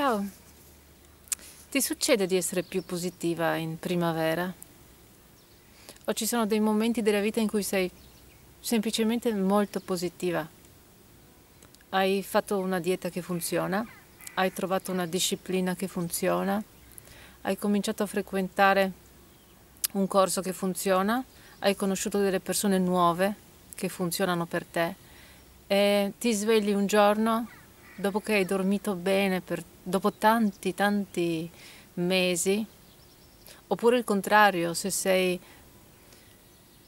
Ciao, ti succede di essere più positiva in primavera? O ci sono dei momenti della vita in cui sei semplicemente molto positiva? Hai fatto una dieta che funziona? Hai trovato una disciplina che funziona? Hai cominciato a frequentare un corso che funziona? Hai conosciuto delle persone nuove che funzionano per te? E ti svegli un giorno dopo che hai dormito bene, per, dopo tanti, tanti mesi, oppure il contrario, se sei,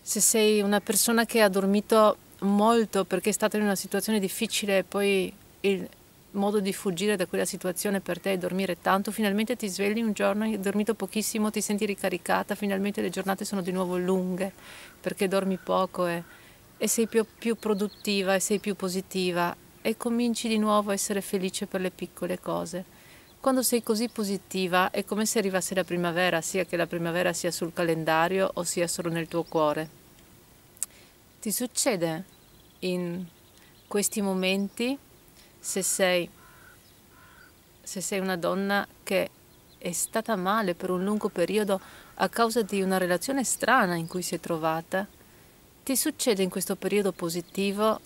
se sei una persona che ha dormito molto perché è stata in una situazione difficile e poi il modo di fuggire da quella situazione per te è dormire tanto, finalmente ti svegli un giorno, hai dormito pochissimo, ti senti ricaricata, finalmente le giornate sono di nuovo lunghe perché dormi poco e, e sei più, più produttiva e sei più positiva e cominci di nuovo a essere felice per le piccole cose. Quando sei così positiva è come se arrivasse la primavera, sia che la primavera sia sul calendario o sia solo nel tuo cuore. Ti succede in questi momenti se sei, se sei una donna che è stata male per un lungo periodo a causa di una relazione strana in cui si è trovata, ti succede in questo periodo positivo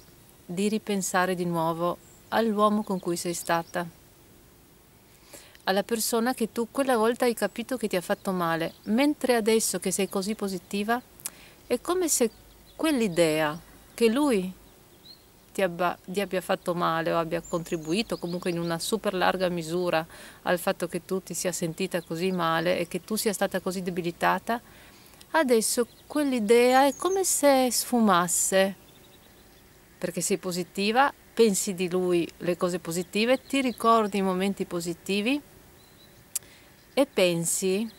di ripensare di nuovo all'uomo con cui sei stata, alla persona che tu quella volta hai capito che ti ha fatto male, mentre adesso che sei così positiva, è come se quell'idea che lui ti abbia, ti abbia fatto male o abbia contribuito comunque in una super larga misura al fatto che tu ti sia sentita così male e che tu sia stata così debilitata, adesso quell'idea è come se sfumasse perché sei positiva, pensi di lui le cose positive, ti ricordi i momenti positivi e pensi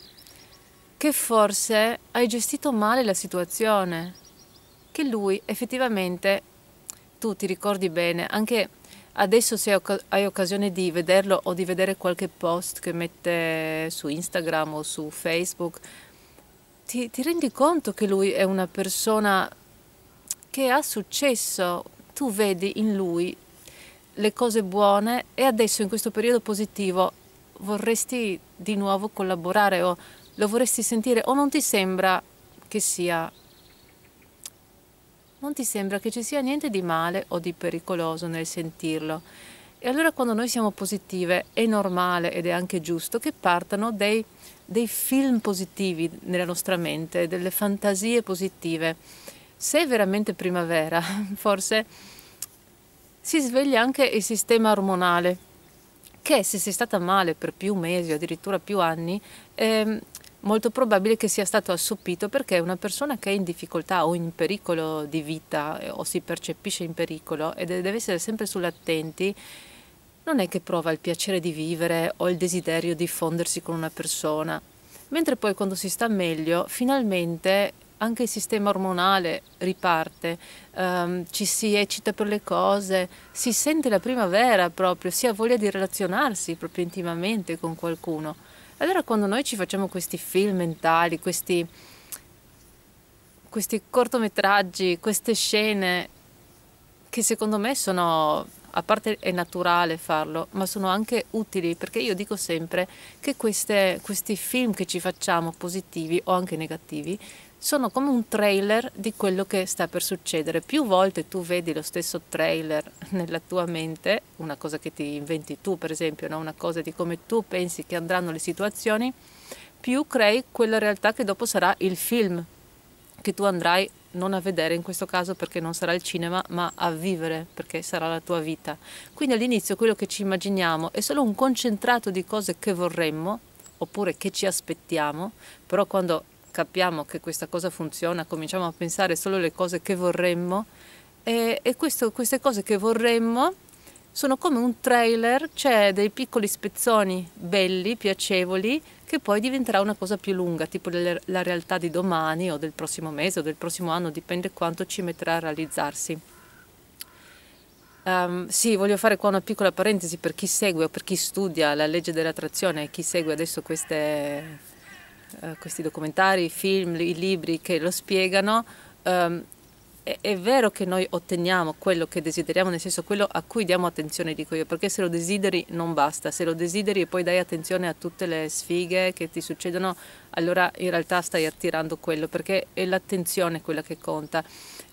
che forse hai gestito male la situazione, che lui effettivamente tu ti ricordi bene, anche adesso se hai occasione di vederlo o di vedere qualche post che mette su Instagram o su Facebook, ti, ti rendi conto che lui è una persona che ha successo, tu vedi in lui le cose buone e adesso in questo periodo positivo vorresti di nuovo collaborare o lo vorresti sentire o non ti sembra che sia non ti sembra che ci sia niente di male o di pericoloso nel sentirlo. E allora quando noi siamo positive è normale ed è anche giusto che partano dei, dei film positivi nella nostra mente, delle fantasie positive se è veramente primavera, forse si sveglia anche il sistema ormonale, che se sei stata male per più mesi o addirittura più anni, è ehm, molto probabile che sia stato assopito perché una persona che è in difficoltà o in pericolo di vita eh, o si percepisce in pericolo e deve essere sempre sull'attenti, non è che prova il piacere di vivere o il desiderio di fondersi con una persona. Mentre poi quando si sta meglio, finalmente anche il sistema ormonale riparte, um, ci si eccita per le cose, si sente la primavera proprio, si ha voglia di relazionarsi proprio intimamente con qualcuno. Allora quando noi ci facciamo questi film mentali, questi, questi cortometraggi, queste scene, che secondo me sono, a parte è naturale farlo, ma sono anche utili perché io dico sempre che queste, questi film che ci facciamo, positivi o anche negativi, sono come un trailer di quello che sta per succedere. Più volte tu vedi lo stesso trailer nella tua mente, una cosa che ti inventi tu per esempio, no? una cosa di come tu pensi che andranno le situazioni, più crei quella realtà che dopo sarà il film che tu andrai non a vedere in questo caso perché non sarà il cinema, ma a vivere perché sarà la tua vita. Quindi all'inizio quello che ci immaginiamo è solo un concentrato di cose che vorremmo oppure che ci aspettiamo, però quando capiamo che questa cosa funziona, cominciamo a pensare solo alle cose che vorremmo e, e questo, queste cose che vorremmo sono come un trailer, cioè dei piccoli spezzoni belli, piacevoli, che poi diventerà una cosa più lunga, tipo la realtà di domani o del prossimo mese o del prossimo anno, dipende quanto ci metterà a realizzarsi. Um, sì, voglio fare qua una piccola parentesi per chi segue o per chi studia la legge dell'attrazione e chi segue adesso queste eh, questi documentari, i film, i libri che lo spiegano, ehm, è, è, vero che noi otteniamo quello che desideriamo, nel senso quello a cui diamo attenzione, dico io, perché se lo desideri non basta, se lo desideri e poi dai attenzione a tutte le sfighe che ti succedono, allora in realtà stai attirando quello, perché è l'attenzione quella che conta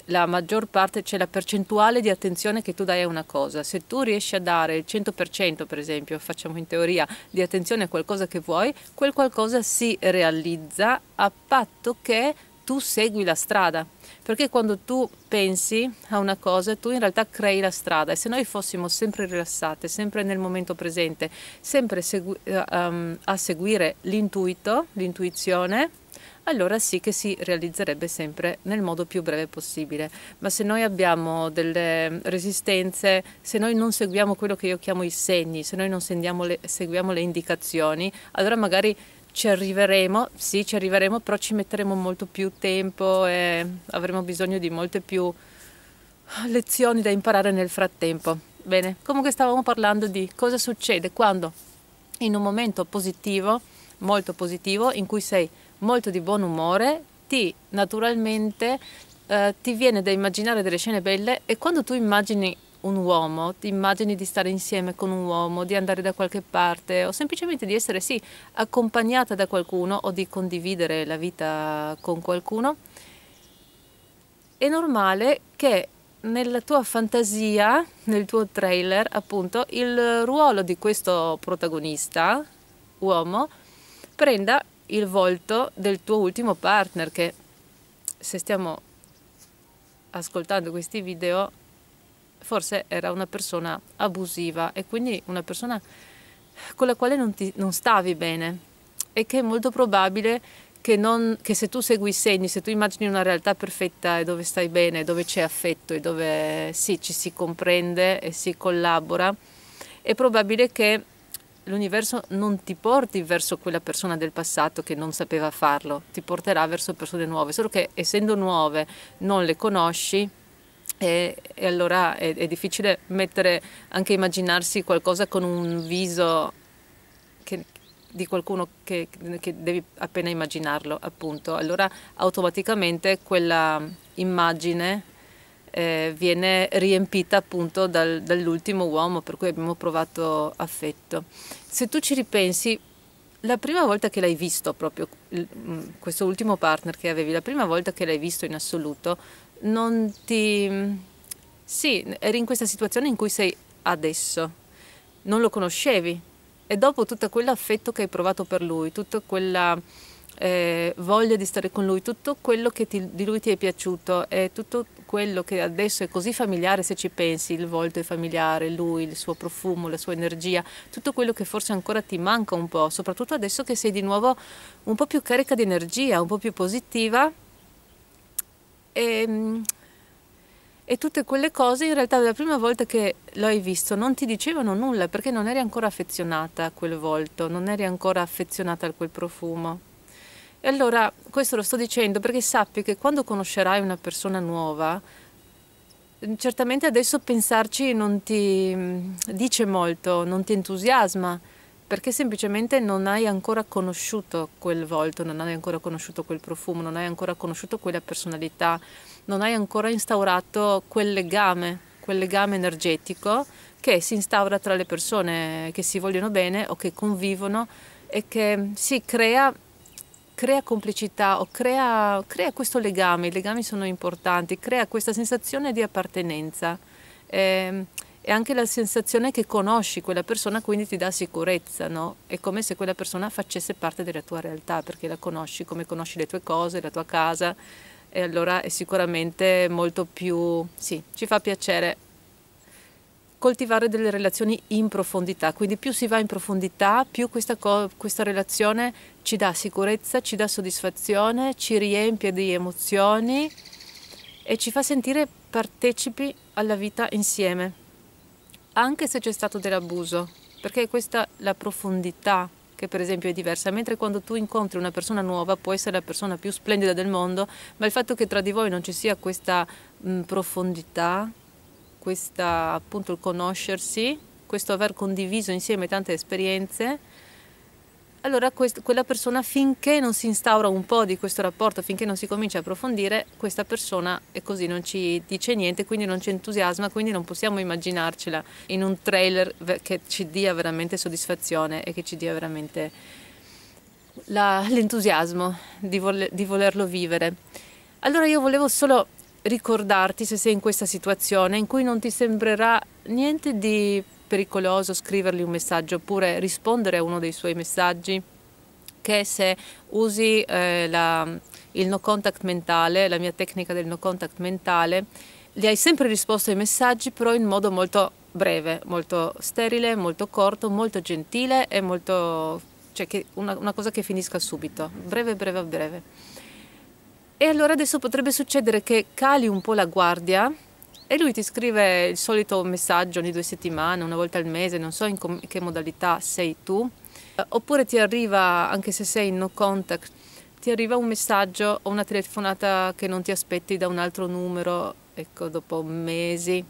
la maggior parte, c'è la percentuale di attenzione che tu dai a una cosa. Se tu riesci a dare il 100%, per esempio, facciamo in teoria, di attenzione a qualcosa che vuoi, quel qualcosa si realizza a patto che tu segui la strada. Perché quando tu pensi a una cosa, tu in realtà crei la strada e se noi fossimo sempre rilassate, sempre nel momento presente, sempre segu- um, eh, ehm, a seguire l'intuito, l'intuizione, allora sì che si realizzerebbe sempre nel modo più breve possibile. Ma se noi abbiamo delle resistenze, se noi non seguiamo quello che io chiamo i segni, se noi non le, seguiamo le indicazioni, allora magari ci arriveremo, sì ci arriveremo, però ci metteremo molto più tempo e avremo bisogno di molte più lezioni da imparare nel frattempo. Bene, comunque stavamo parlando di cosa succede quando in un momento positivo, molto positivo, in cui sei molto di buon umore, ti naturalmente eh, ti viene da immaginare delle scene belle e quando tu immagini un uomo, ti immagini di stare insieme con un uomo, di andare da qualche parte o semplicemente di essere sì accompagnata da qualcuno o di condividere la vita con qualcuno, è normale che nella tua fantasia, nel tuo trailer, appunto, il ruolo di questo protagonista, uomo, prenda il volto del tuo ultimo partner che se stiamo ascoltando questi video forse era una persona abusiva e quindi una persona con la quale non, ti, non stavi bene e che è molto probabile che, non, che, se tu segui i segni, se tu immagini una realtà perfetta e dove stai bene, dove c'è affetto e dove sì, ci si comprende e si collabora, è probabile che l'universo non ti porti verso quella persona del passato che non sapeva farlo, ti porterà verso persone nuove, solo che essendo nuove non le conosci e, e allora è, è, difficile mettere, anche immaginarsi qualcosa con un viso che, di qualcuno che, che devi appena immaginarlo, appunto. Allora automaticamente quella immagine eh, viene riempita appunto dal, dall'ultimo uomo per cui abbiamo provato affetto. Se tu ci ripensi, la prima volta che l'hai visto proprio mm, questo ultimo partner che avevi, la prima volta che l'hai visto in assoluto, non ti... Mm, sì, eri in questa situazione in cui sei adesso, non lo conoscevi e dopo tutto quell'affetto che hai provato per lui, tutta quella eh, voglia di stare con lui, tutto quello che ti, di lui ti è piaciuto e tutto quello che adesso è così familiare se ci pensi, il volto è familiare, lui, il suo profumo, la sua energia, tutto quello che forse ancora ti manca un po', soprattutto adesso che sei di nuovo un po' più carica di energia, un po' più positiva. E, ehm, e tutte quelle cose in realtà la prima volta che l'hai visto non ti dicevano nulla perché non eri ancora affezionata a quel volto, non eri ancora affezionata a quel profumo. E allora questo lo sto dicendo perché sappi che quando conoscerai una persona nuova, certamente adesso pensarci non ti mm, dice molto, non ti entusiasma, perché semplicemente non hai ancora conosciuto quel volto, non hai ancora conosciuto quel profumo, non hai ancora conosciuto quella personalità, non hai ancora instaurato quel legame, quel legame energetico che si instaura tra le persone che si vogliono bene o che convivono e che si crea crea complicità o crea, crea, questo legame, i legami sono importanti, crea questa sensazione di appartenenza eh, e anche la sensazione che conosci quella persona, quindi ti dà sicurezza, no? È come se quella persona facesse parte della tua realtà, perché la conosci come conosci le tue cose, la tua casa, e allora è sicuramente molto più... sì, ci fa piacere coltivare delle relazioni in profondità, quindi più si va in profondità, più questa, questa relazione ci dà sicurezza, ci dà soddisfazione, ci riempie di emozioni e ci fa sentire partecipi alla vita insieme, anche se c'è stato dell'abuso, perché questa è la profondità che per esempio è diversa, mentre quando tu incontri una persona nuova può essere la persona più splendida del mondo, ma il fatto che tra di voi non ci sia questa mh, profondità questa, appunto, il conoscersi, questo aver condiviso insieme tante esperienze, allora quest, quella persona finché non si instaura un po' di questo rapporto, finché non si comincia a approfondire, questa persona è così, non ci dice niente, quindi non ci entusiasma, quindi non possiamo immaginarcela in un trailer che ci dia veramente soddisfazione e che ci dia veramente l'entusiasmo di, voler, di volerlo vivere. Allora io volevo solo ricordarti se sei in questa situazione in cui non ti sembrerà niente di pericoloso scrivergli un messaggio oppure rispondere a uno dei suoi messaggi che se usi eh, la, il no contact mentale, la mia tecnica del no contact mentale, gli hai sempre risposto ai messaggi però in modo molto breve, molto sterile, molto corto, molto gentile e molto... cioè una, una cosa che finisca subito, breve, breve, breve. E allora adesso potrebbe succedere che cali un po' la guardia e lui ti scrive il solito messaggio ogni due settimane, una volta al mese, non so in che modalità sei tu, eh, oppure ti arriva, anche se sei in no contact, ti arriva un messaggio o una telefonata che non ti aspetti da un altro numero, ecco, dopo mesi.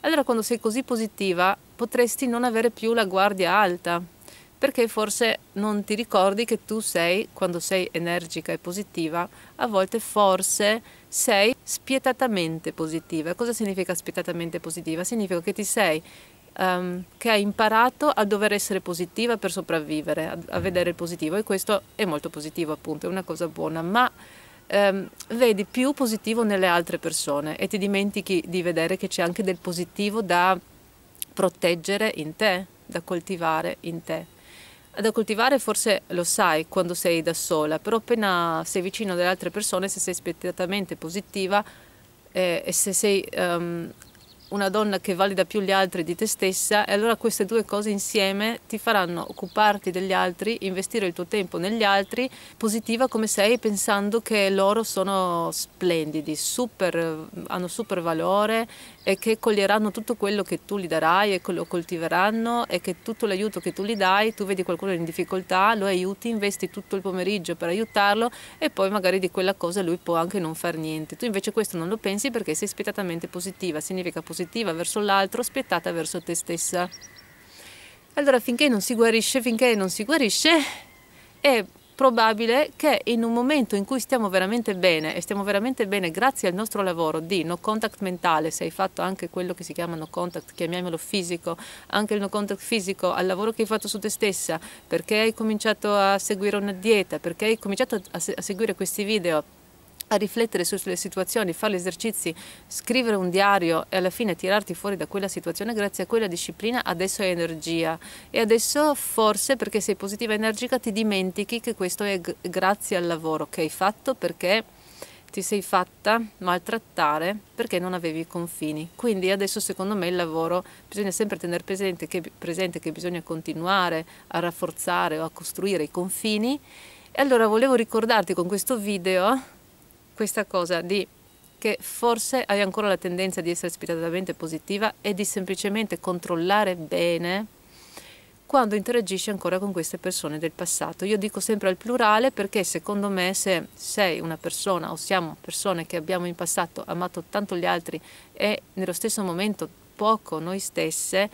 Allora quando sei così positiva potresti non avere più la guardia alta perché forse non ti ricordi che tu sei, quando sei energica e positiva, a volte forse sei spietatamente positiva. Cosa significa spietatamente positiva? Significa che ti sei um, che hai imparato a dover essere positiva per sopravvivere, a, a, mm. vedere il positivo e questo è molto positivo appunto, è una cosa buona, ma um, vedi più positivo nelle altre persone e ti dimentichi di vedere che c'è anche del positivo da proteggere in te, da coltivare in te. Da coltivare forse lo sai quando sei da sola, però appena sei vicino alle altre persone, se sei spettatamente positiva eh, e se sei um, una donna che valida più gli altri di te stessa e allora queste due cose insieme ti faranno occuparti degli altri, investire il tuo tempo negli altri, positiva come sei pensando che loro sono splendidi, super, hanno super valore e che coglieranno tutto quello che tu gli darai e lo coltiveranno e che tutto l'aiuto che tu gli dai, tu vedi qualcuno in difficoltà, lo aiuti, investi tutto il pomeriggio per aiutarlo e poi magari di quella cosa lui può anche non far niente. Tu invece questo non lo pensi perché sei spietatamente positiva, significa positiva positiva verso l'altro, spietata verso te stessa. Allora finché non si guarisce, finché non si guarisce, è probabile che in un momento in cui stiamo veramente bene e stiamo veramente bene grazie al nostro lavoro di no contact mentale, se hai fatto anche quello che si chiama no contact, chiamiamolo fisico, anche il no contact fisico, al lavoro che hai fatto su te stessa, perché hai cominciato a seguire una dieta, perché hai cominciato a, se a seguire questi video, a riflettere sulle situazioni, fare gli esercizi, scrivere un diario e alla fine tirarti fuori da quella situazione grazie a quella disciplina adesso è energia e adesso forse perché sei positiva e energica ti dimentichi che questo è grazie al lavoro che hai fatto perché ti sei fatta maltrattare perché non avevi confini. Quindi adesso secondo me il lavoro bisogna sempre tenere presente che, presente che bisogna continuare a rafforzare o a costruire i confini e allora volevo ricordarti con questo video questa cosa di che forse hai ancora la tendenza di essere spiritualmente positiva e di semplicemente controllare bene quando interagisci ancora con queste persone del passato. Io dico sempre al plurale perché secondo me se sei una persona o siamo persone che abbiamo in passato amato tanto gli altri e nello stesso momento poco noi stesse,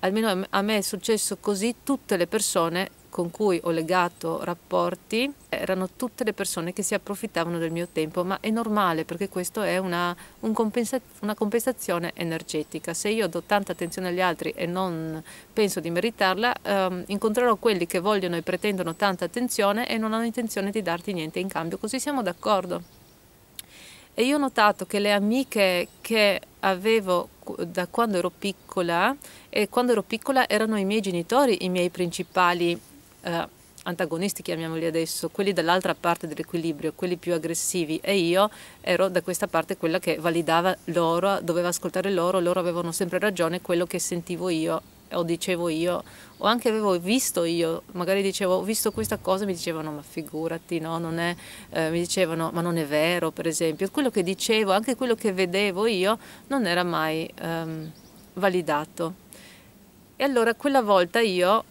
almeno a me è successo così, tutte le persone con cui ho legato rapporti erano tutte le persone che si approfittavano del mio tempo, ma è normale perché questa è una, un compensa, una, compensazione energetica. Se io do tanta attenzione agli altri e non penso di meritarla, ehm, incontrerò quelli che vogliono e pretendono tanta attenzione e non hanno intenzione di darti niente in cambio, così siamo d'accordo. E io ho notato che le amiche che avevo da quando ero piccola, e quando ero piccola erano i miei genitori i miei principali eh, antagonisti, chiamiamoli adesso, quelli dall'altra parte dell'equilibrio, quelli più aggressivi e io ero da questa parte quella che validava loro, doveva ascoltare loro, loro avevano sempre ragione, quello che sentivo io o dicevo io o anche avevo visto io, magari dicevo ho visto questa cosa, mi dicevano ma figurati, no, non è, eh, mi dicevano ma non è vero per esempio, quello che dicevo, anche quello che vedevo io non era mai ehm, validato. E allora quella volta io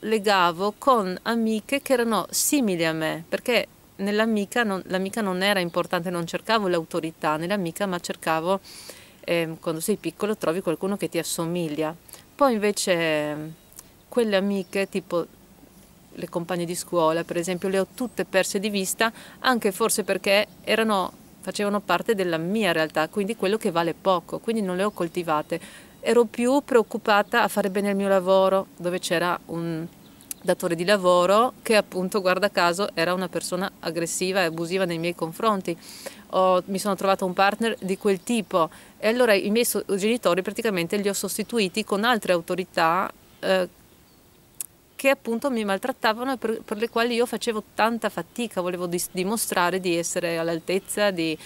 legavo con amiche che erano simili a me, perché nell'amica non, l'amica non era importante, non cercavo l'autorità nell'amica, ma cercavo, eh, quando sei piccolo trovi qualcuno che ti assomiglia. Poi invece ehm, quelle amiche, tipo le compagne di scuola, per esempio, le ho tutte perse di vista, anche forse perché erano, facevano parte della mia realtà, quindi quello che vale poco, quindi non le ho coltivate ero più preoccupata a fare bene il mio lavoro, dove c'era un datore di lavoro che appunto, guarda caso, era una persona aggressiva e abusiva nei miei confronti. Ho, mi sono trovata un partner di quel tipo e allora i miei so genitori praticamente li ho sostituiti con altre autorità eh, che appunto mi maltrattavano e per, per, le quali io facevo tanta fatica, volevo dis- dimostrare di essere all'altezza, di,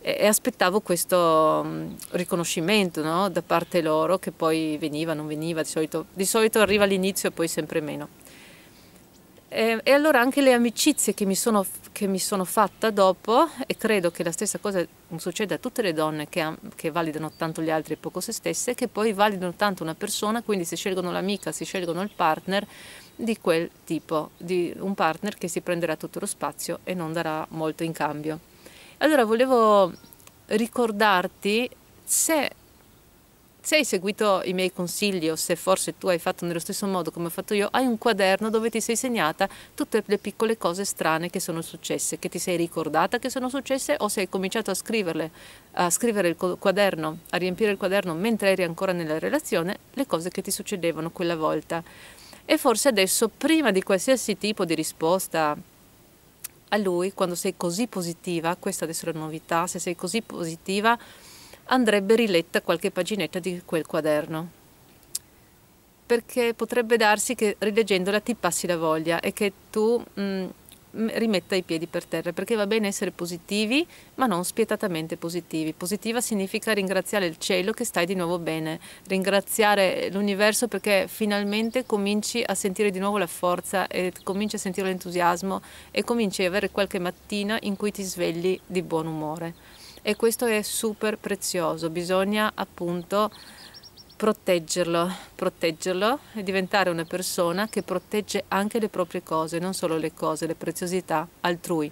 e aspettavo questo mm, riconoscimento no? da parte loro che poi veniva, non veniva, di solito, di solito arriva all'inizio e poi sempre meno. E, e, allora anche le amicizie che mi, sono, che mi, sono, fatta dopo, e credo che la stessa cosa succeda a tutte le donne che, che validano tanto gli altri e poco se stesse, che poi validano tanto una persona, quindi se scelgono l'amica, si scelgono il partner di quel tipo, di un partner che si prenderà tutto lo spazio e non darà molto in cambio. Allora volevo ricordarti se, se, hai seguito i miei consigli o se forse tu hai fatto nello stesso modo come ho fatto io, hai un quaderno dove ti sei segnata tutte le piccole cose strane che sono successe, che ti sei ricordata che sono successe o se hai cominciato a scriverle, a scrivere il quaderno, a riempire il quaderno mentre eri ancora nella relazione, le cose che ti succedevano quella volta. E forse adesso, prima di qualsiasi tipo di risposta, a lui quando sei così positiva, questa adesso è la novità, se sei così positiva andrebbe riletta qualche paginetta di quel quaderno perché potrebbe darsi che rileggendola ti passi la voglia e che tu mh, mm, rimetta i piedi per terra, perché va bene essere positivi, ma non spietatamente positivi. Positiva significa ringraziare il cielo che stai di nuovo bene, ringraziare l'universo perché finalmente cominci a sentire di nuovo la forza e cominci a sentire l'entusiasmo e cominci ad avere qualche mattina in cui ti svegli di buon umore. E questo è super prezioso, bisogna appunto proteggerlo, proteggerlo e diventare una persona che protegge anche le proprie cose, non solo le cose, le preziosità altrui.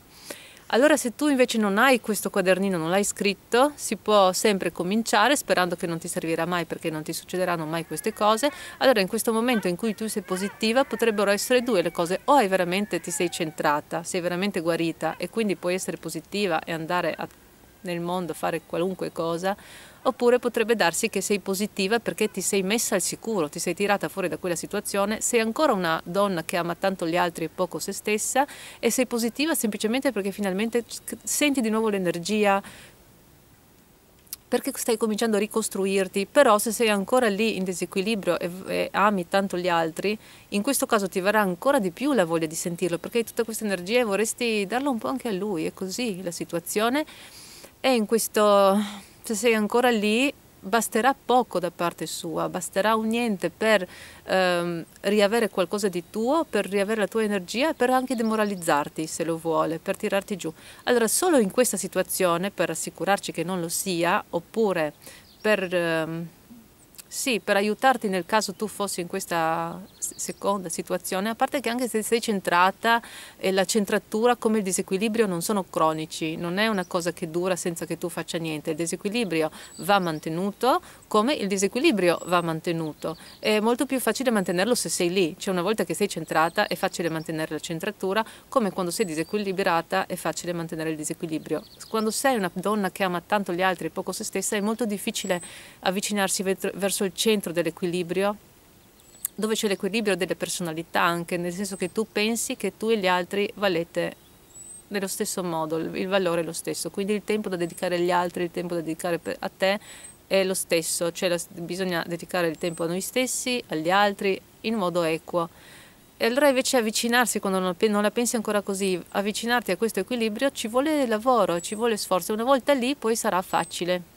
Allora se tu invece non hai questo quadernino, non l'hai scritto, si può sempre cominciare sperando che non ti servirà mai perché non ti succederanno mai queste cose. Allora in questo momento in cui tu sei positiva potrebbero essere due le cose, o hai veramente ti sei centrata, sei veramente guarita e quindi puoi essere positiva e andare a, nel mondo a fare qualunque cosa, oppure potrebbe darsi che sei positiva perché ti sei messa al sicuro, ti sei tirata fuori da quella situazione, sei ancora una donna che ama tanto gli altri e poco se stessa e sei positiva semplicemente perché finalmente senti di nuovo l'energia, perché stai cominciando a ricostruirti, però se sei ancora lì in disequilibrio e, e, ami tanto gli altri, in questo caso ti verrà ancora di più la voglia di sentirlo, perché hai tutta questa energia e vorresti darla un po' anche a lui, è così la situazione. E in questo se sei ancora lì basterà poco da parte sua, basterà un niente per ehm, riavere qualcosa di tuo, per riavere la tua energia e per anche demoralizzarti se lo vuole, per tirarti giù. Allora solo in questa situazione, per assicurarci che non lo sia, oppure per... Ehm, sì, per aiutarti nel caso tu fossi in questa seconda situazione, a parte che anche se sei centrata e la centratura come il disequilibrio non sono cronici, non è una cosa che dura senza che tu faccia niente, il disequilibrio va mantenuto come il disequilibrio va mantenuto. È molto più facile mantenerlo se sei lì, cioè una volta che sei centrata è facile mantenere la centratura, come quando sei disequilibrata è facile mantenere il disequilibrio. Quando sei una donna che ama tanto gli altri e poco se stessa è molto difficile avvicinarsi verso verso il centro dell'equilibrio, dove c'è l'equilibrio delle personalità anche, nel senso che tu pensi che tu e gli altri valete nello stesso modo, il valore è lo stesso, quindi il tempo da dedicare agli altri, il tempo da dedicare a te è lo stesso, cioè la, bisogna dedicare il tempo a noi stessi, agli altri, in modo equo. E allora invece avvicinarsi, quando non, non la pensi ancora così, avvicinarti a questo equilibrio ci vuole lavoro, ci vuole sforzo, una volta lì poi sarà facile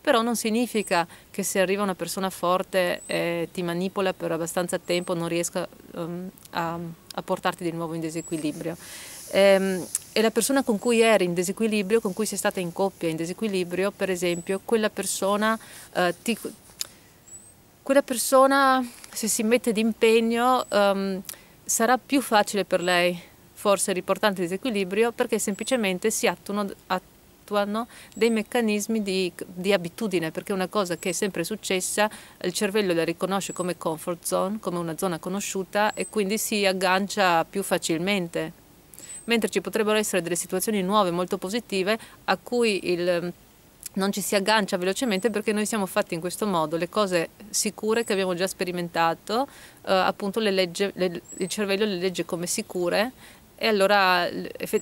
però non significa che se arriva una persona forte e eh, ti manipola per abbastanza tempo non riesca um, a, a, portarti di nuovo in disequilibrio. E, ehm, e la persona con cui eri in disequilibrio, con cui sei stata in coppia in disequilibrio, per esempio, quella persona uh, ti, quella persona se si mette d'impegno um, sarà più facile per lei forse riportante disequilibrio perché semplicemente si attuano, att attuano dei meccanismi di, di, abitudine, perché una cosa che è sempre successa, il cervello la riconosce come comfort zone, come una zona conosciuta e quindi si aggancia più facilmente. Mentre ci potrebbero essere delle situazioni nuove, molto positive, a cui il non ci si aggancia velocemente perché noi siamo fatti in questo modo, le cose sicure che abbiamo già sperimentato, eh, appunto le legge, le, il cervello le legge come sicure e allora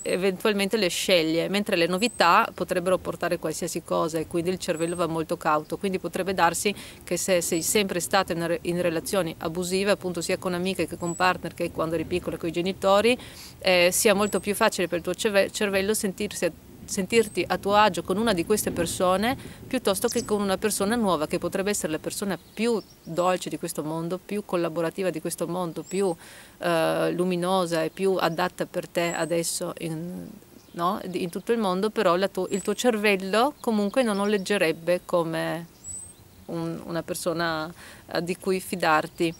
eventualmente le sceglie, mentre le novità potrebbero portare qualsiasi cosa e quindi il cervello va molto cauto, quindi potrebbe darsi che se sei sempre stata in, relazioni abusive, appunto sia con amiche che con partner che quando eri piccola con i genitori, eh, sia molto più facile per il tuo cervello sentirsi sentirti a tuo agio con una di queste persone piuttosto che con una persona nuova che potrebbe essere la persona più dolce di questo mondo, più collaborativa di questo mondo, più eh, luminosa e più adatta per te adesso in, no? in tutto il mondo, però tu, il tuo cervello comunque non lo leggerebbe come un, una persona eh, di cui fidarti.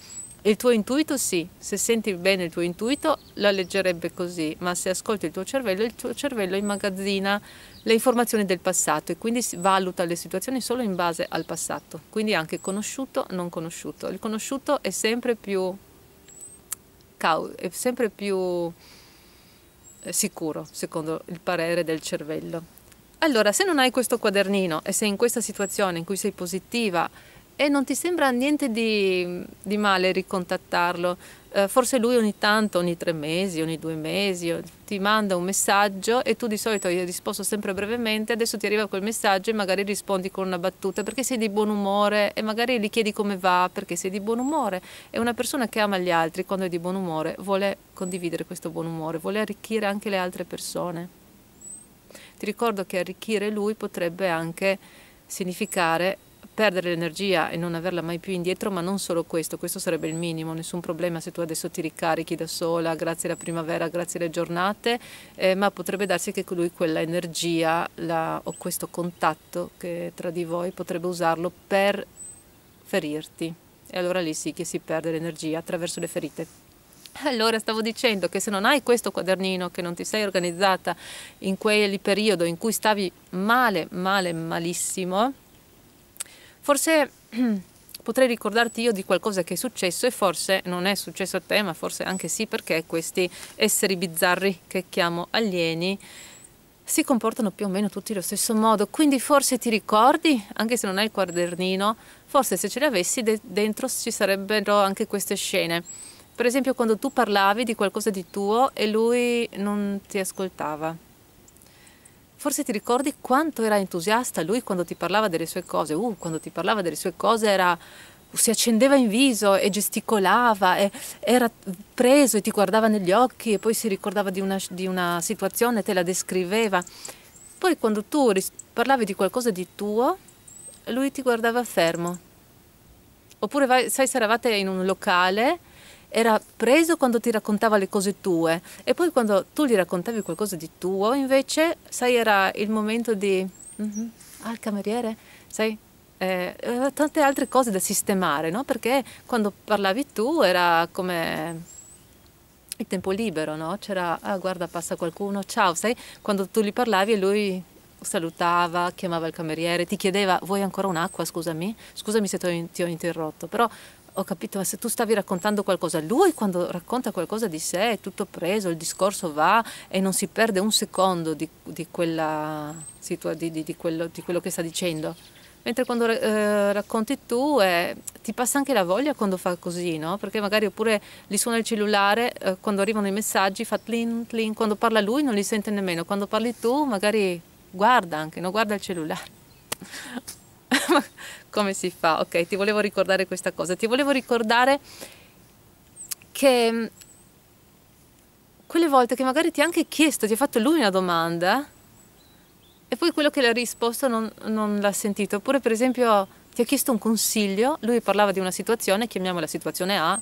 Il tuo intuito sì, se senti bene il tuo intuito la leggerebbe così, ma se ascolti il tuo cervello, il tuo cervello immagazzina le informazioni del passato e quindi valuta le situazioni solo in base al passato, quindi anche conosciuto, non conosciuto. Il conosciuto è sempre più, è sempre più eh, sicuro, secondo il parere del cervello. Allora, se non hai questo quadernino e sei in questa situazione in cui sei positiva, e non ti sembra niente di, di male ricontattarlo. Eh, forse lui ogni tanto, ogni tre mesi, ogni due mesi, ti manda un messaggio e tu di solito gli hai risposto sempre brevemente, adesso ti arriva quel messaggio e magari rispondi con una battuta perché sei di buon umore e magari gli chiedi come va perché sei di buon umore. E una persona che ama gli altri quando è di buon umore vuole condividere questo buon umore, vuole arricchire anche le altre persone. Ti ricordo che arricchire lui potrebbe anche significare perdere l'energia e non averla mai più indietro, ma non solo questo, questo sarebbe il minimo, nessun problema se tu adesso ti ricarichi da sola, grazie alla primavera, grazie alle giornate, eh, ma potrebbe darsi che lui quella energia la, o questo contatto che tra di voi potrebbe usarlo per ferirti. E allora lì sì che si perde l'energia attraverso le ferite. Allora stavo dicendo che se non hai questo quadernino, che non ti sei organizzata in quel periodo in cui stavi male, male, malissimo, Forse potrei ricordarti io di qualcosa che è successo e forse non è successo a te, ma forse anche sì perché questi esseri bizzarri che chiamo alieni si comportano più o meno tutti allo stesso modo, quindi forse ti ricordi, anche se non hai il quadernino, forse se ce li avessi de- dentro ci sarebbero anche queste scene. Per esempio quando tu parlavi di qualcosa di tuo e lui non ti ascoltava. Forse ti ricordi quanto era entusiasta lui quando ti parlava delle sue cose. Uh, quando ti parlava delle sue cose era si accendeva in viso e gesticolava, e era preso e ti guardava negli occhi e poi si ricordava di una, di una situazione, te la descriveva. Poi quando tu parlavi di qualcosa di tuo, lui ti guardava fermo. Oppure, vai, sai, se eravate in un locale era preso quando ti raccontava le cose tue e poi quando tu gli raccontavi qualcosa di tuo, invece, sai, era il momento di... Uh-huh, mm-hmm, ah, il cameriere, sai, eh, tante altre cose da sistemare, no? perché quando parlavi tu era come il tempo libero, no? c'era, ah guarda passa qualcuno, ciao, sai, quando tu gli parlavi e lui salutava, chiamava il cameriere, ti chiedeva vuoi ancora un'acqua, scusami, scusami se ti ho interrotto, però ho capito, ma se tu stavi raccontando qualcosa, lui quando racconta qualcosa di sé è tutto preso, il discorso va e non si perde un secondo di, di, quella, di, di quello, quello, che sta dicendo. Mentre quando eh, racconti tu eh, ti passa anche la voglia quando fa così, no? Perché magari oppure gli suona il cellulare, eh, quando arrivano i messaggi fa tlin tlin, quando parla lui non li sente nemmeno, quando parli tu magari guarda anche, no? guarda il cellulare. come si fa? Ok, ti volevo ricordare questa cosa, ti volevo ricordare che mm, quelle volte che magari ti ha anche chiesto, ti ha fatto lui una domanda e poi quello che le ha risposto non, non l'ha sentito, oppure per esempio ti ha chiesto un consiglio, lui parlava di una situazione, chiamiamola situazione A,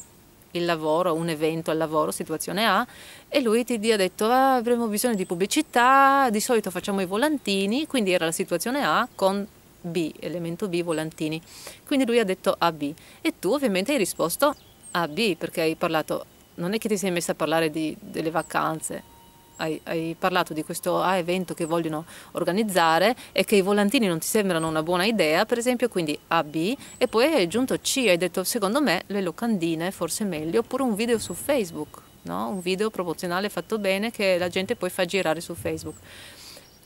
il lavoro, un evento al lavoro, situazione A, e lui ti ha detto ah, avremo bisogno di pubblicità, di solito facciamo i volantini, quindi era la situazione A con B, elemento B, volantini. Quindi lui ha detto AB e tu ovviamente hai risposto AB perché hai parlato, non è che ti sei messa a parlare di, delle vacanze, hai, hai, parlato di questo A evento che vogliono organizzare e che i volantini non ti sembrano una buona idea, per esempio, quindi AB e poi hai aggiunto C, hai detto secondo me le locandine forse meglio, oppure un video su Facebook, no? un video promozionale fatto bene che la gente poi fa girare su Facebook.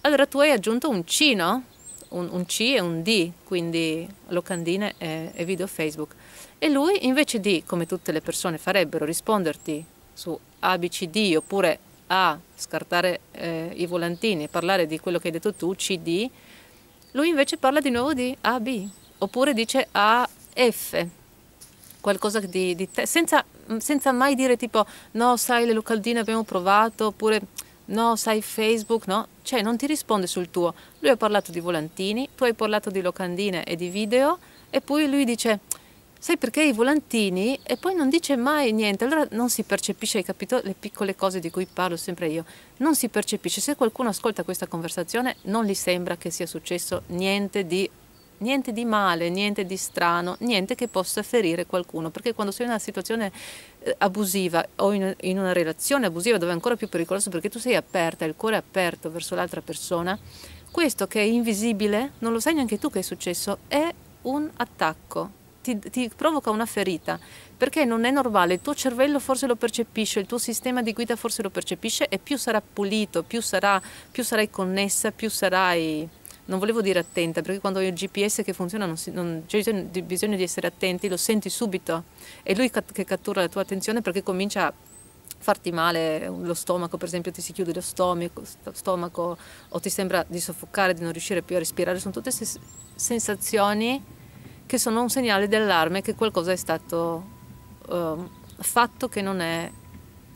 Allora tu hai aggiunto un C, no? un, un C e un D, quindi locandine e, e video Facebook. E lui invece di, come tutte le persone farebbero, risponderti su ABCD oppure A, scartare eh, i volantini e parlare di quello che hai detto tu, CD, lui invece parla di nuovo di AB oppure dice AF, qualcosa di, di te, senza, senza mai dire tipo no, sai, le locandine abbiamo provato oppure no, sai Facebook, no, cioè non ti risponde sul tuo. Lui ha parlato di volantini, tu hai parlato di locandine e di video e poi lui dice, sai perché i volantini e poi non dice mai niente, allora non si percepisce, hai capito, le piccole cose di cui parlo sempre io, non si percepisce, se qualcuno ascolta questa conversazione non gli sembra che sia successo niente di niente di male, niente di strano, niente che possa ferire qualcuno, perché quando sei in una situazione abusiva o in, in una relazione abusiva dove è ancora più pericoloso perché tu sei aperta, il cuore è aperto verso l'altra persona, questo che è invisibile, non lo sai neanche tu che è successo, è un attacco, ti, ti, provoca una ferita, perché non è normale, il tuo cervello forse lo percepisce, il tuo sistema di guida forse lo percepisce e più sarà pulito, più, sarà, più sarai connessa, più sarai non volevo dire attenta, perché quando hai il GPS che funziona non si, non, c'è bisogno di essere attenti, lo senti subito. È lui che cattura la tua attenzione perché comincia a farti male eh, lo stomaco, per esempio ti si chiude lo stomaco, stomaco o ti sembra di soffocare, di non riuscire più a respirare, sono tutte sensazioni che sono un segnale d'allarme che qualcosa è stato eh, fatto che non è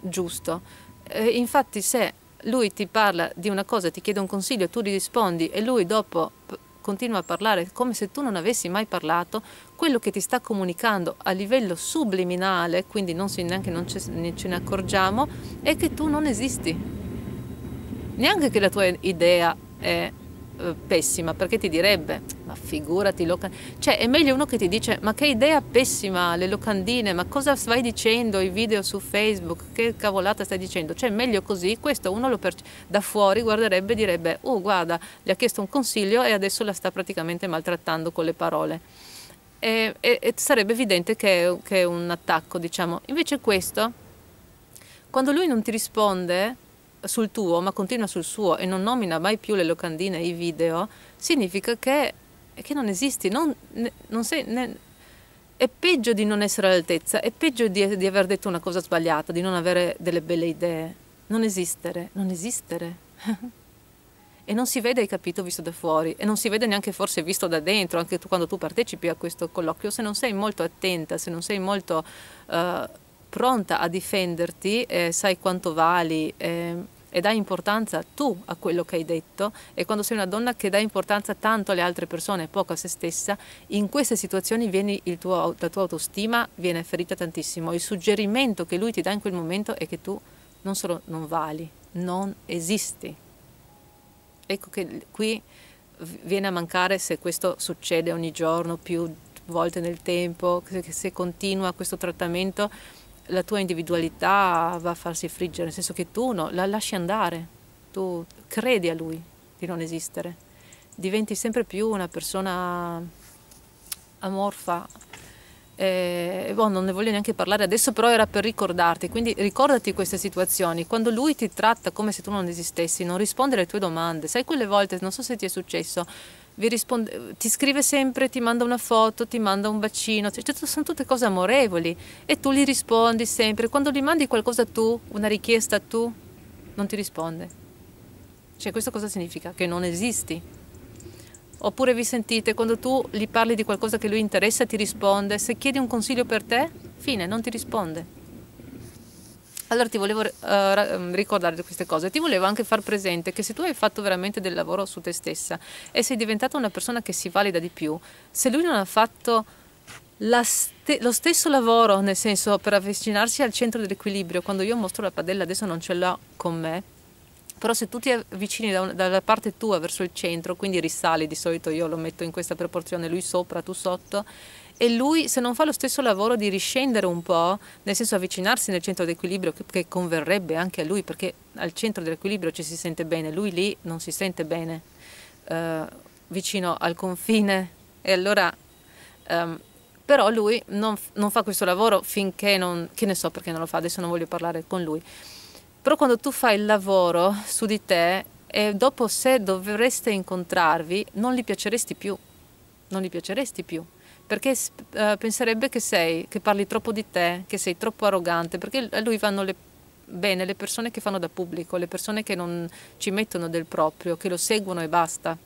giusto. E infatti se lui ti parla di una cosa, ti chiede un consiglio, tu gli rispondi e lui dopo continua a parlare come se tu non avessi mai parlato, quello che ti sta comunicando a livello subliminale, quindi non si, neanche non ce, ce ne accorgiamo, è che tu non esisti. Neanche che la tua idea è eh, pessima perché ti direbbe ma figurati locandine cioè è meglio uno che ti dice ma che idea pessima le locandine ma cosa stai dicendo i video su facebook che cavolata stai dicendo cioè meglio così questo uno lo da fuori guarderebbe e direbbe oh guarda le ha chiesto un consiglio e adesso la sta praticamente maltrattando con le parole e, e, e sarebbe evidente che, che è un attacco diciamo invece questo quando lui non ti risponde sul tuo ma continua sul suo e non nomina mai più le locandine e i video, significa che, che non esisti, non, ne, non sei, ne, è peggio di non essere all'altezza, è peggio di, di aver detto una cosa sbagliata, di non avere delle belle idee. Non esistere, non esistere. e non si vede, hai capito, visto da fuori, e non si vede neanche forse visto da dentro, anche tu, quando tu partecipi a questo colloquio, se non sei molto attenta, se non sei molto... Uh, pronta a difenderti, eh, sai quanto vali eh, e dai importanza tu a quello che hai detto e quando sei una donna che dà importanza tanto alle altre persone e poco a se stessa, in queste situazioni tuo, la tua autostima viene ferita tantissimo. Il suggerimento che lui ti dà in quel momento è che tu non solo non vali, non esisti. Ecco che qui viene a mancare se questo succede ogni giorno, più volte nel tempo, se continua questo trattamento la tua individualità va a farsi friggere, nel senso che tu no, la lasci andare, tu credi a lui di non esistere, diventi sempre più una persona amorfa. Eh, boh, non ne voglio neanche parlare adesso, però era per ricordarti, quindi ricordati queste situazioni. Quando lui ti tratta come se tu non esistessi, non risponde alle tue domande, sai quelle volte, non so se ti è successo, risponde, ti scrive sempre, ti manda una foto, ti manda un bacino, cioè, sono tutte cose amorevoli e tu gli rispondi sempre. Quando gli mandi qualcosa tu, una richiesta tu, non ti risponde. Cioè questo cosa significa? Che non esisti. Oppure vi sentite, quando tu gli parli di qualcosa che lui interessa ti risponde, se chiedi un consiglio per te, fine, non ti risponde. Allora ti volevo uh, ricordare queste cose, ti volevo anche far presente che se tu hai fatto veramente del lavoro su te stessa e sei diventata una persona che si valida di più, se lui non ha fatto ste lo stesso lavoro, nel senso per avvicinarsi al centro dell'equilibrio, quando io mostro la padella adesso non ce l'ho con me, però se tu ti avvicini da una, dalla parte tua verso il centro, quindi risali, di solito io lo metto in questa proporzione, lui sopra, tu sotto, e lui se non fa lo stesso lavoro di riscendere un po', nel senso avvicinarsi nel centro d'equilibrio, che, che converrebbe anche a lui, perché al centro dell'equilibrio ci si sente bene, lui lì non si sente bene, eh, vicino al confine. E allora, ehm, però lui non, non, fa questo lavoro finché non, che ne so perché non lo fa, adesso non voglio parlare con lui. Però quando tu fai il lavoro su di te e dopo se dovreste incontrarvi non gli piaceresti più, non gli piaceresti più perché uh, penserebbe che sei, che parli troppo di te, che sei troppo arrogante, perché a lui vanno le, bene le persone che fanno da pubblico, le persone che non ci mettono del proprio, che lo seguono e basta.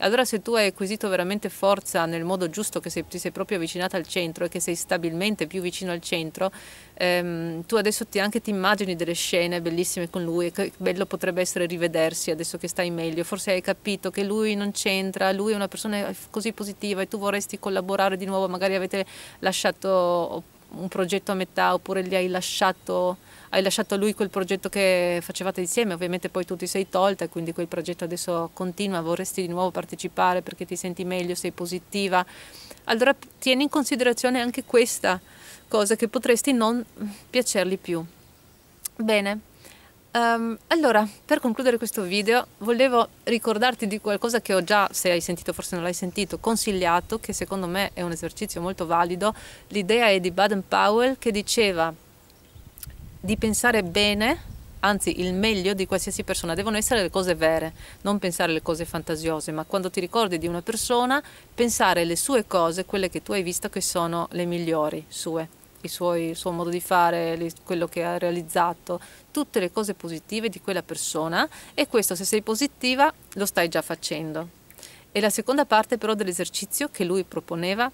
Allora se tu hai acquisito veramente forza nel modo giusto, che sei, ti sei proprio avvicinata al centro e che sei stabilmente più vicino al centro, ehm, tu adesso ti, anche ti immagini delle scene bellissime con lui che bello potrebbe essere rivedersi adesso che stai meglio. Forse hai capito che lui non c'entra, lui è una persona così positiva e tu vorresti collaborare di nuovo, magari avete lasciato un progetto a metà oppure gli hai lasciato hai lasciato a lui quel progetto che facevate insieme, ovviamente poi tu ti sei tolta e quindi quel progetto adesso continua, vorresti di nuovo partecipare perché ti senti meglio, sei positiva. Allora tieni in considerazione anche questa cosa che potresti non piacergli più. Bene. Um, allora, per concludere questo video, volevo ricordarti di qualcosa che ho già, se hai sentito, forse non l'hai sentito, consigliato, che secondo me è un esercizio molto valido. L'idea è di Baden Powell che diceva di pensare bene anzi il meglio di qualsiasi persona, devono essere le cose vere, non pensare le cose fantasiose, ma quando ti ricordi di una persona, pensare le sue cose, quelle che tu hai visto che sono le migliori sue, il suo, il suo modo di fare, quello che ha realizzato, tutte le cose positive di quella persona e questo se sei positiva lo stai già facendo. E la seconda parte però dell'esercizio che lui proponeva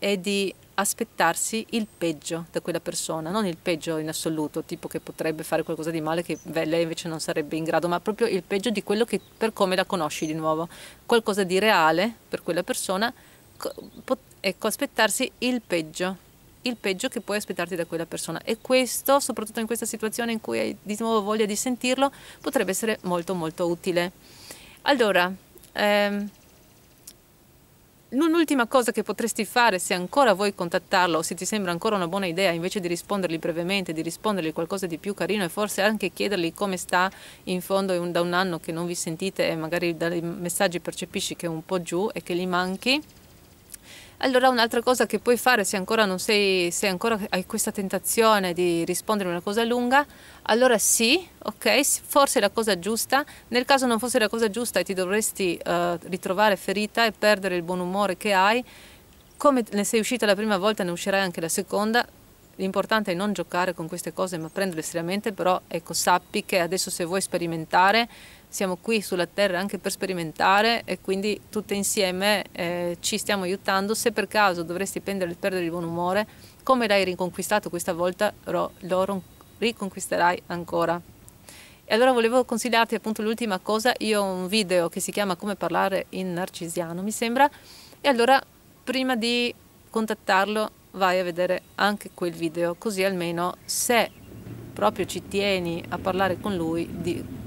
è di aspettarsi il peggio da quella persona, non il peggio in assoluto, tipo che potrebbe fare qualcosa di male che lei invece non sarebbe in grado, ma proprio il peggio di quello che per come la conosci di nuovo, qualcosa di reale per quella persona, ecco, aspettarsi il peggio, il peggio che puoi aspettarti da quella persona e questo, soprattutto in questa situazione in cui hai di nuovo voglia di sentirlo, potrebbe essere molto molto utile. Allora, ehm, L'ultima cosa che potresti fare se ancora vuoi contattarlo o se ti sembra ancora una buona idea invece di rispondergli brevemente, di rispondergli qualcosa di più carino e forse anche chiedergli come sta in fondo un, da un anno che non vi sentite e magari dai messaggi percepisci che è un po' giù e che gli manchi, allora un'altra cosa che puoi fare se ancora, sei, se ancora hai questa tentazione di rispondere a una cosa lunga, allora sì, ok, forse è la cosa giusta, nel caso non fosse la cosa giusta e ti dovresti uh, ritrovare ferita e perdere il buon umore che hai, come ne sei uscita la prima volta ne uscirai anche la seconda, l'importante è non giocare con queste cose ma prenderle seriamente, però ecco sappi che adesso se vuoi sperimentare siamo qui sulla Terra anche per sperimentare e quindi tutte insieme eh, ci stiamo aiutando. Se per caso dovresti perdere, perdere il buon umore, come l'hai riconquistato questa volta, lo riconquisterai ancora. E allora volevo consigliarti appunto l'ultima cosa, io ho un video che si chiama Come parlare in narcisiano, mi sembra, e allora prima di contattarlo vai a vedere anche quel video, così almeno se proprio ci tieni a parlare con lui di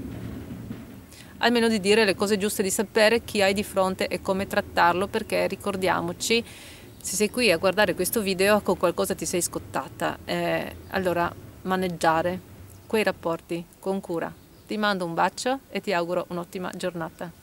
almeno di dire le cose giuste, di sapere chi hai di fronte e come trattarlo, perché ricordiamoci, se sei qui a guardare questo video con qualcosa ti sei scottata, eh, allora maneggiare quei rapporti con cura. Ti mando un bacio e ti auguro un'ottima giornata.